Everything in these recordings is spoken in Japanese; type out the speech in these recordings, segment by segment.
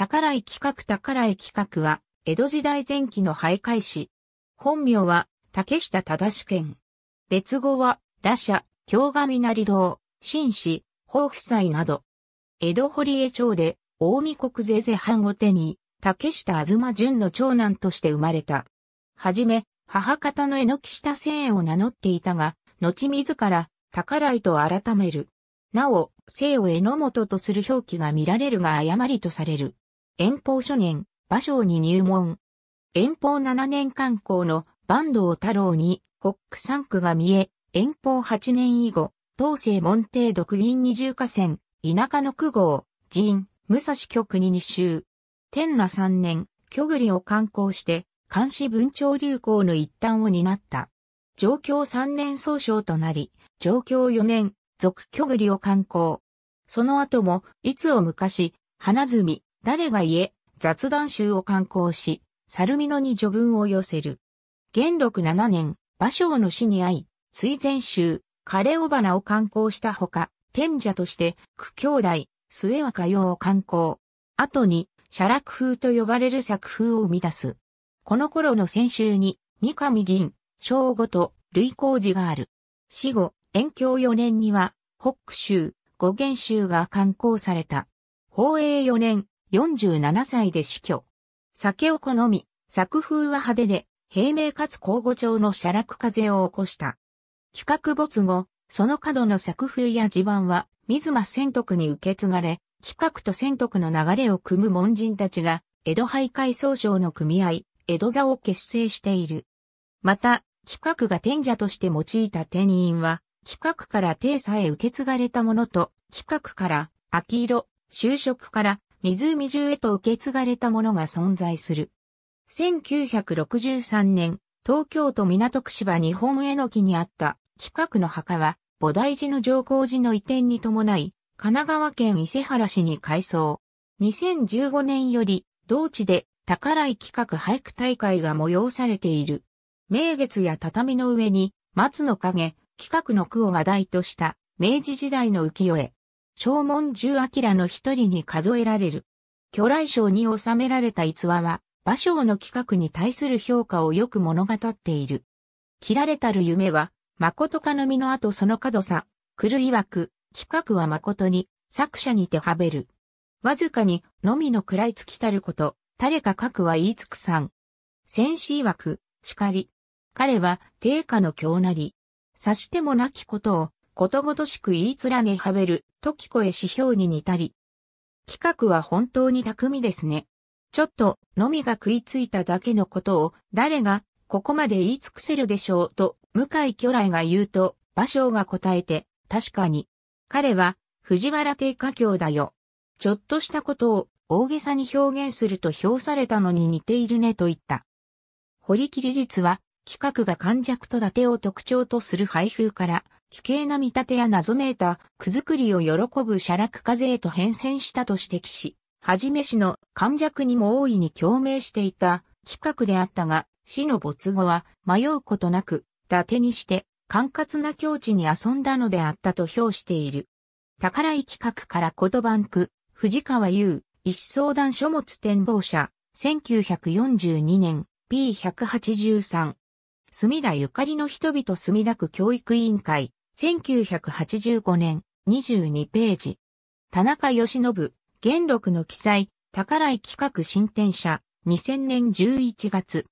宝井企画宝井企画は、江戸時代前期の徘徊師。本名は、竹下忠主権。別語は、羅社、京上成堂、紳士、宝夫妻など。江戸堀江町で、大見国税税藩を手に、竹下東淳の長男として生まれた。はじめ、母方の榎下聖を名乗っていたが、後自ら、宝井と改める。なお、姓を榎本とする表記が見られるが誤りとされる。遠方初年、馬匠に入門。遠方七年観光の坂東太郎に、ック三区が見え、遠方八年以後、東西門程独銀二重河川、田舎の区号、陣、武蔵局に二周。天羅三年、巨栗を観光して、監視文鳥流行の一端を担った。上京三年総称となり、上京四年、続巨栗を観光。その後も、いつを昔、花積、誰が言え、雑談集を刊行し、猿ミ野に序文を寄せる。元禄七年、馬匠の死に遭い、追善集、枯れ尾花を刊行したほか、天者として、苦兄弟、末若用を刊行。後に、写楽風と呼ばれる作風を生み出す。この頃の先週に、三上銀、正吾と、類光寺がある。死後、延教四年には、北州、五元州が刊行された。宝永四年、47歳で死去。酒を好み、作風は派手で、平明かつ交互調の写楽風を起こした。企画没後、その角の作風や地盤は、水間仙徳に受け継がれ、企画と仙徳の流れを組む門人たちが、江戸徘徊総称の組合、江戸座を結成している。また、企画が天者として用いた天員は、企画から定さえ受け継がれたものと、企画から、秋色、就職から、湖中へと受け継がれたものが存在する。1963年、東京都港区芝日本への木にあった近くの墓は、菩提寺の上皇寺の移転に伴い、神奈川県伊勢原市に改装。2015年より、同地で宝井企画俳句大会が催されている。名月や畳の上に、松の影、企画の句を話題とした、明治時代の浮世絵、正文十明の一人に数えられる。巨来賞に収められた逸話は、馬蕉の企画に対する評価をよく物語っている。切られたる夢は、誠かの実の後その角さ、狂い曰く、企画は誠に、作者にてはべる。わずかに、のみの食らいつきたること、誰か書くは言いつくさん。戦士曰く、叱り。彼は、定下の京なり。察してもなきことを、ことごとしく言い連ねはべる、時子へ指標に似たり。企画は本当に巧みですね。ちょっと、のみが食いついただけのことを、誰が、ここまで言い尽くせるでしょうと、向井巨来が言うと、馬匠が答えて、確かに。彼は、藤原定家教だよ。ちょっとしたことを、大げさに表現すると評されたのに似ているねと言った。堀切実は、企画が関弱と伊達を特徴とする配布から、奇形な見立てや謎めいた、くづくりを喜ぶ写楽風へと変遷したと指摘し、はじめ氏の感弱にも大いに共鳴していた企画であったが、死の没後は迷うことなく、伊達にして、管轄な境地に遊んだのであったと評している。宝井企画から言ンク、藤川優、一相談書物展望者、1942年、P183。墨田ゆかりの人々墨田区教育委員会、1985年、22ページ。田中義信、元禄の記載、宝井企画新展社、2000年11月。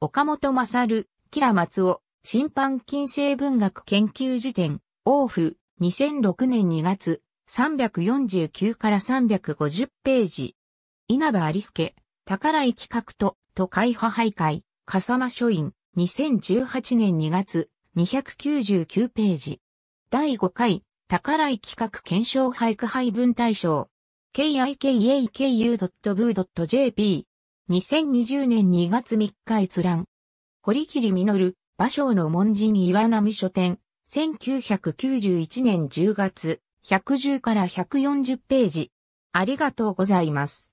岡本勝、キラ松尾、審判金星文学研究辞典、王府、2006年2月、349から350ページ。稲葉有助、宝井企画と、都会派徘徊、笠間書院、2018年2月、299ページ。第5回、宝井企画検証俳句配分対象。kikaku.bu.jp。2020年2月3日閲覧。堀切実、芭蕉の門人岩波書店。1991年10月、110から140ページ。ありがとうございます。